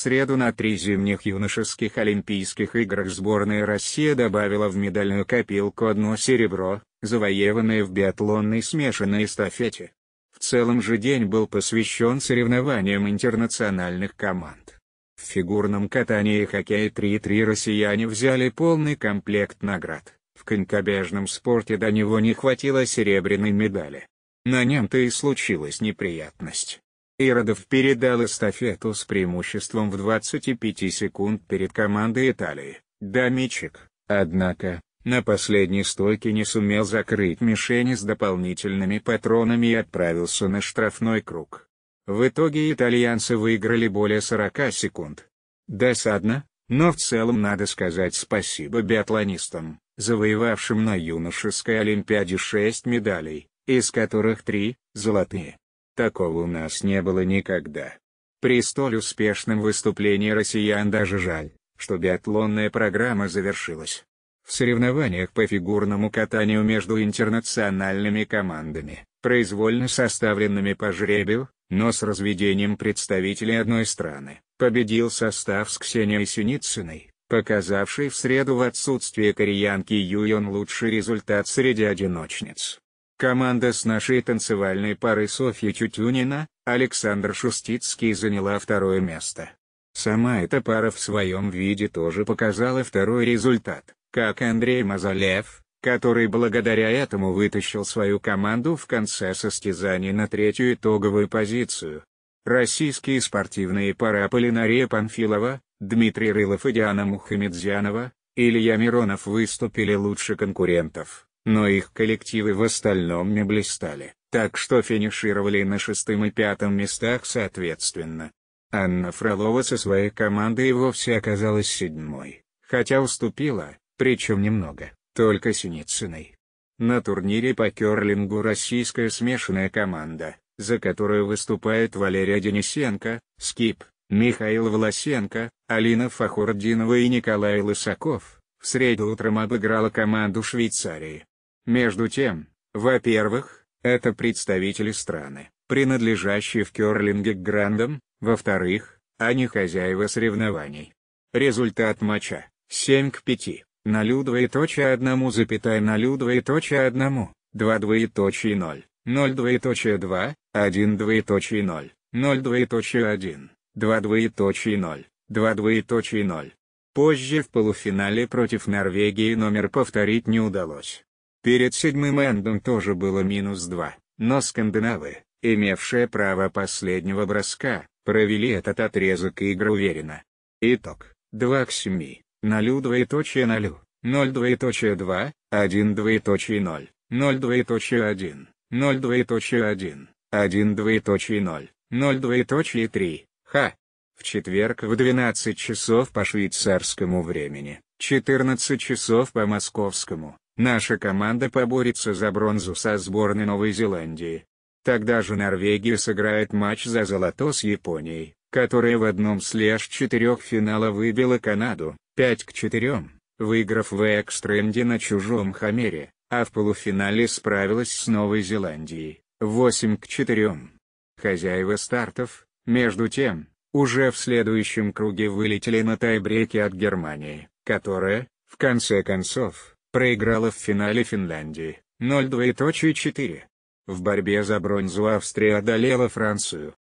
среду на три зимних юношеских Олимпийских играх сборная Россия добавила в медальную копилку одно серебро, завоеванное в биатлонной смешанной эстафете. В целом же день был посвящен соревнованиям интернациональных команд. В фигурном катании и хоккее 3-3 россияне взяли полный комплект наград. В конькобежном спорте до него не хватило серебряной медали. На нем-то и случилась неприятность. Иродов передал эстафету с преимуществом в 25 секунд перед командой Италии, Домичек, однако, на последней стойке не сумел закрыть мишени с дополнительными патронами и отправился на штрафной круг. В итоге итальянцы выиграли более 40 секунд. Досадно, но в целом надо сказать спасибо биатлонистам, завоевавшим на юношеской Олимпиаде 6 медалей, из которых 3 – золотые. Такого у нас не было никогда. При столь успешном выступлении россиян даже жаль, что биатлонная программа завершилась. В соревнованиях по фигурному катанию между интернациональными командами, произвольно составленными по жребию, но с разведением представителей одной страны, победил состав с Ксенией Синицыной, показавшей в среду в отсутствие кореянки Юйон лучший результат среди одиночниц. Команда с нашей танцевальной парой Софья Чутюнина, Александр Шустицкий заняла второе место. Сама эта пара в своем виде тоже показала второй результат, как Андрей Мазалев, который благодаря этому вытащил свою команду в конце состязаний на третью итоговую позицию. Российские спортивные пары Аполлинария Панфилова, Дмитрий Рылов и Диана Мухамедзянова, Илья Миронов выступили лучше конкурентов но их коллективы в остальном не блистали, так что финишировали на шестом и пятом местах соответственно. Анна Фролова со своей командой вовсе оказалась седьмой, хотя уступила, причем немного, только Синицыной. На турнире по керлингу российская смешанная команда, за которую выступают Валерия Денисенко, Скип, Михаил Власенко, Алина Фахурдинова и Николай Лысаков, в среду утром обыграла команду Швейцарии. Между тем, во-первых, это представители страны, принадлежащие в керлинге к грандам, во-вторых, они хозяева соревнований. Результат матча, 7 к 5, на лю двоеточие 1 запятая на лю двоеточие 1, 2 двоеточие 0, 0 двоеточие 2, 1 двоеточие 0, 0 двоеточие 1, 2 двоеточие 0, 2 двоеточие 0. Позже в полуфинале против Норвегии номер повторить не удалось. Перед седьмым эндом тоже было минус 2, но скандинавы, имевшие право последнего броска, провели этот отрезок игр уверенно. Итог, 2 к 7, 0 двоеточие 0, 0 двоеточие 2, 1 двоеточие 0, 0 двоеточие 1, 0 двоеточие 1, 1 двоеточие 0, 0 двоеточие 3, ха. В четверг в 12 часов по швейцарскому времени, 14 часов по московскому, Наша команда поборется за бронзу со сборной Новой Зеландии. Тогда же Норвегия сыграет матч за золото с Японией, которая в одном слэш четырех финала выбила Канаду, 5 к 4, выиграв в экстренде на чужом хамере, а в полуфинале справилась с Новой Зеландией, 8 к 4. Хозяева стартов, между тем, уже в следующем круге вылетели на тайбреке от Германии, которая, в конце концов, проиграла в финале Финляндии 0-2.4. В борьбе за бронзу Австрия одолела Францию